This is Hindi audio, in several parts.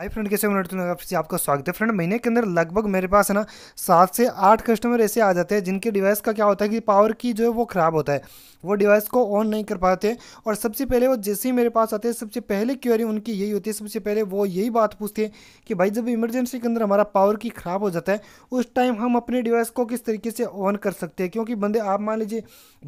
हाय फ्रेंड कैसे मिनट फिर आपका स्वागत है फ्रेंड महीने के अंदर लगभग मेरे पास है ना सात से आठ कस्टमर ऐसे आ जाते हैं जिनके डिवाइस का क्या होता है कि पावर की जो है वो ख़राब होता है वो डिवाइस को ऑन नहीं कर पाते और सबसे पहले वो जैसे ही मेरे पास आते हैं सबसे पहले क्यूरी उनकी यही होती है सबसे पहले वो यही बात पूछते हैं कि भाई जब इमरजेंसी के अंदर हमारा पावर की ख़राब हो जाता है उस टाइम हम अपने डिवाइस को किस तरीके से ऑन कर सकते हैं क्योंकि बंदे आप मान लीजिए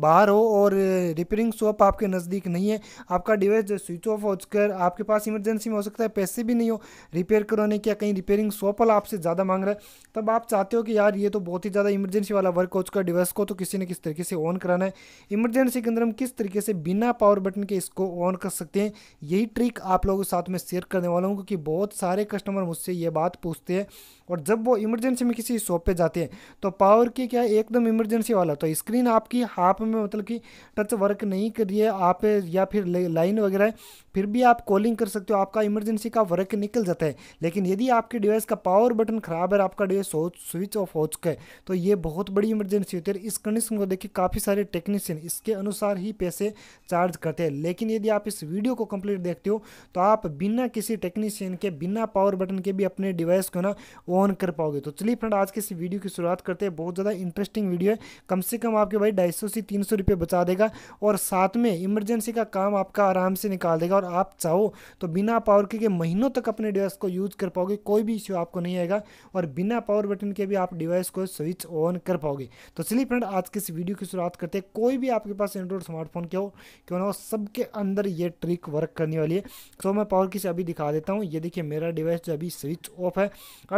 बाहर हो और रिपेयरिंग शॉप आपके नज़दीक नहीं है आपका डिवाइस जो स्विच ऑफ हो चुकर आपके पास इमरजेंसी में हो सकता है पैसे भी नहीं हो रिपेयर करवाने की कहीं रिपेयरिंग शॉप वाला आपसे ज़्यादा मांग रहा है तब आप चाहते हो कि यार ये तो बहुत ही ज़्यादा इमरजेंसी वाला वर्क हो चुका डिवाइस को तो किसी ने किस तरीके से ऑन कराना है इमरजेंसी के अंदर हम किस तरीके से बिना पावर बटन के इसको ऑन कर सकते हैं यही ट्रिक आप लोगों के साथ में शेयर करने वाला हूँ क्योंकि बहुत सारे कस्टमर मुझसे ये बात पूछते हैं और जब वो इमरजेंसी में किसी शॉप पे जाते हैं तो पावर की क्या है एकदम इमरजेंसी वाला तो स्क्रीन आपकी हाफ में मतलब कि टच वर्क नहीं कर रही है आप या फिर लाइन वगैरह फिर भी आप कॉलिंग कर सकते हो आपका इमरजेंसी का वर्क निकल जाता है लेकिन यदि आपके डिवाइस का पावर बटन खराब है आपका डिवाइस स्विच ऑफ हो चुका है तो ये बहुत बड़ी इमरजेंसी होती है इस कंडीशन को देखिए काफ़ी सारे टेक्नीशियन इसके अनुसार ही पैसे चार्ज करते हैं लेकिन यदि आप इस वीडियो को कंप्लीट देखते हो तो आप बिना किसी टेक्नीशियन के बिना पावर बटन के भी अपने डिवाइस को ना ऑन कर पाओगे तो चलिए फ्रेंड आज के इस वीडियो की शुरुआत करते हैं बहुत ज़्यादा इंटरेस्टिंग वीडियो है कम से कम आपके भाई ढाई से तीन सौ बचा देगा और साथ में इमरजेंसी का काम आपका आराम से निकाल देगा और आप चाहो तो बिना पावर के महीनों तक अपने डिवाइस को यूज़ कर पाओगे कोई भी इश्यू आपको नहीं आएगा और बिना पावर बटन के भी आप डिवाइस को स्विच ऑन कर पाओगे तो चलिए फ्रेंड आज के इस वीडियो की शुरुआत करते हैं कोई भी आपके पास एंड्रॉइड स्मार्टफोन के हो क्यों ना हो सबके अंदर ये ट्रिक वर्क करने वाली है तो मैं पावर की से अभी दिखा देता हूँ ये देखिए मेरा डिवाइस जो अभी स्विच ऑफ है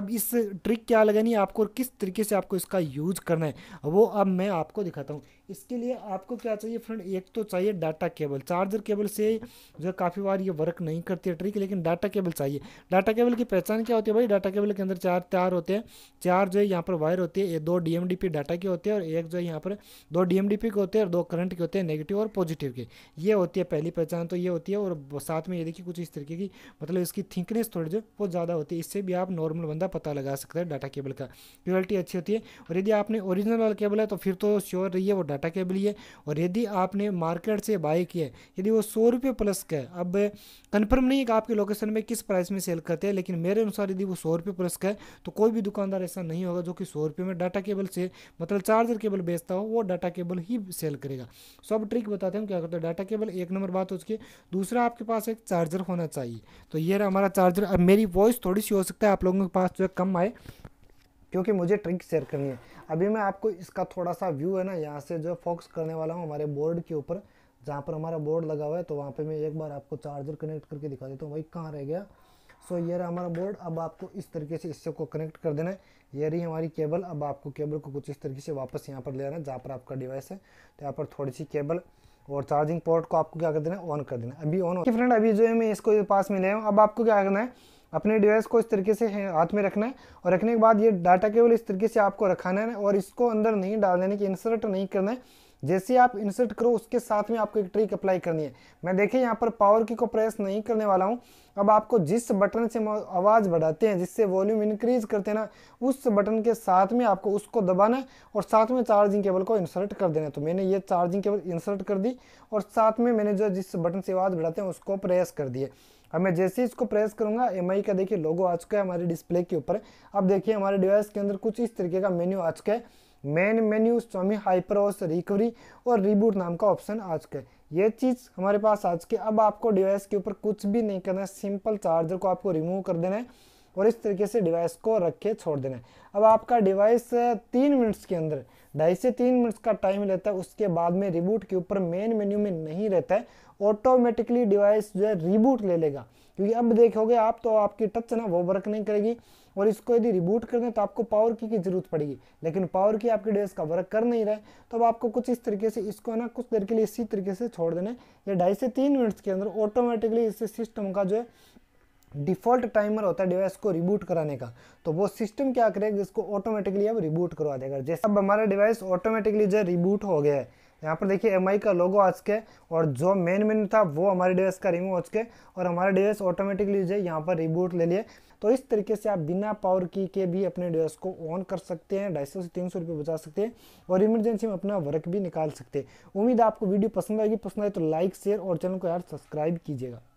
अब इस ट्रिक क्या लगानी है आपको और किस तरीके से आपको इसका यूज करना है वो अब मैं आपको दिखाता हूँ इसके लिए आपको क्या चाहिए फ्रेंड एक तो चाहिए डाटा केबल चार्जर केबल से जो काफ़ी बार ये वर्क नहीं करती है ट्रिक लेकिन डाटा केबल चाहिए डाटा केबल की पहचान क्या होती है भाई डाटा केबल के अंदर चार तार होते हैं चार जो है यहाँ पर वायर होती है दो डीएमडीपी डाटा के होते हैं और एक जो है यहाँ पर दो डीएमडीपी के होते हैं और दो करंट के होते हैं नेगेटिव और पॉजिटिव के ये होती है पहली पहचान तो ये होती है और साथ में ये देखिए कुछ इस तरीके की मतलब इसकी थिंकनेस थोड़ी जो बहुत ज़्यादा होती है इससे भी आप नॉर्मल बंदा पता लगा सकते हैं डाटा केबल का क्वालिटी अच्छी होती है और यदि आपने ओरिजिनल वाला केबल है तो फिर तो श्योर रही है वो डाटा केबल ही है और यदि आपने मार्केट से बाई किया यदि वो सौ रुपये प्लस का है अब कन्फर्म नहीं है कि आपके लोकेशन में किस प्राइस में सेल करते हैं लेकिन मेरे अनुसार यदि वो सौ रुपये प्लस का है तो कोई भी दुकानदार ऐसा नहीं होगा जो कि सौ रुपये में डाटा केबल से मतलब चार्जर केबल बेचता हो वो डाटा केबल ही सेल करेगा सब ट्रिक बताते हैं हम क्या करते हैं डाटा केबल एक नंबर बात उसकी दूसरा आपके पास एक चार्जर होना चाहिए तो ये रहा हमारा चार्जर अब मेरी वॉइस थोड़ी सी हो सकता है आप लोगों के पास जो है कम आए क्योंकि मुझे ट्रिक शेयर करनी है अभी मैं आपको इसका थोड़ा सा व्यू है ना यहाँ से जो फोकस करने वाला हूँ हमारे बोर्ड के ऊपर जहाँ पर हमारा बोर्ड लगा हुआ है तो वहाँ पे मैं एक बार आपको चार्जर कनेक्ट करके दिखा देता हूँ भाई कहाँ रह गया सो ये रहा हमारा बोर्ड अब आपको इस तरीके से इससे को कनेक्ट कर देना है ये रही हमारी केबल अब आपको केबल को कुछ इस तरीके से वापस यहाँ पर ले आना है जहाँ पर आपका डिवाइस है तो यहाँ पर थोड़ी सी केबल और चार्जिंग पोर्ट को आपको क्या कर देना है ऑन कर देना अभी ऑन फ्रेंड अभी जो है मैं इसको पास में ले आऊँ अब आपको क्या करना है अपने डिवाइस को इस तरीके से हाथ में रखना है और रखने के बाद ये डाटा केबल इस तरीके से आपको रखाना है और इसको अंदर नहीं डाल देने की इंसर्ट नहीं करना है जैसे आप इंसर्ट करो उसके साथ में आपको एक ट्रिक अप्लाई करनी है मैं देखिए यहाँ पर पावर की को प्रेस नहीं करने वाला हूँ अब आपको जिस बटन से आवाज़ बढ़ाते हैं जिससे वॉल्यूम इंक्रीज करते हैं ना उस बटन के साथ में आपको उसको दबाना है और साथ में चार्जिंग केबल को इंसर्ट कर देना है तो मैंने ये चार्जिंग केबल इंसर्ट कर दी और साथ में मैंने जो जिस बटन से आवाज़ बढ़ाते हैं उसको प्रेस कर दिए अब मैं जैसे ही इसको प्रेस करूंगा एम का देखिए लोगो आ चुका है हमारे डिस्प्ले के ऊपर अब देखिए हमारे डिवाइस के अंदर कुछ इस तरीके का मेन्यू आ चुका है मेन मेन्यू स्वामी हाइपर रिकवरी और रिबूट नाम का ऑप्शन आ चुका है ये चीज़ हमारे पास आ चुकी है अब आपको डिवाइस के ऊपर कुछ भी नहीं करना है सिंपल चार्जर को आपको रिमूव कर देना है और इस तरीके से डिवाइस को रख के छोड़ देना है अब आपका डिवाइस तीन मिनट्स के अंदर ढाई से तीन मिनट्स का टाइम लेता है उसके बाद में रिबूट के ऊपर मेन मेन्यू में नहीं रहता है ऑटोमेटिकली डिवाइस जो है रिबूट ले लेगा क्योंकि अब देखोगे आप तो आपकी टच ना वो वर्क नहीं करेगी और इसको यदि रिबूट कर दें तो आपको पावर की की ज़रूरत पड़ेगी लेकिन पावर की आपकी डिवाइस का वर्क कर नहीं रहा है तो अब आपको कुछ इस तरीके से इसको ना कुछ देर के लिए इसी तरीके से छोड़ देना या ढाई से तीन मिनट्स के अंदर ऑटोमेटिकली इस सिस्टम का जो है डिफ़ॉल्ट टाइमर होता है डिवाइस को रिबूट कराने का तो वो सिस्टम क्या करेगा इसको ऑटोमेटिकली अब रिबूट करवा देगा जैसे अब हमारा डिवाइस ऑटोमेटिकली जो है रिबूट हो गया है यहाँ पर देखिए एम का लोगो आ चुके और जो मेन मेन्यू था वो हमारे डिवाइस का रिमूव हो चुके और हमारे डिवाइस ऑटोमेटिकली जो है यहाँ पर रिबूट ले लिए तो इस तरीके से आप बिना पावर की के भी अपने डिवाइस को ऑन कर सकते हैं ढाई से तीन सौ रुपये बचा सकते हैं और इमरजेंसी में अपना वर्क भी निकाल सकते हैं उम्मीद आपको वीडियो पसंद आएगी पसंद आए तो लाइक शेयर और चैनल को यार सब्सक्राइब कीजिएगा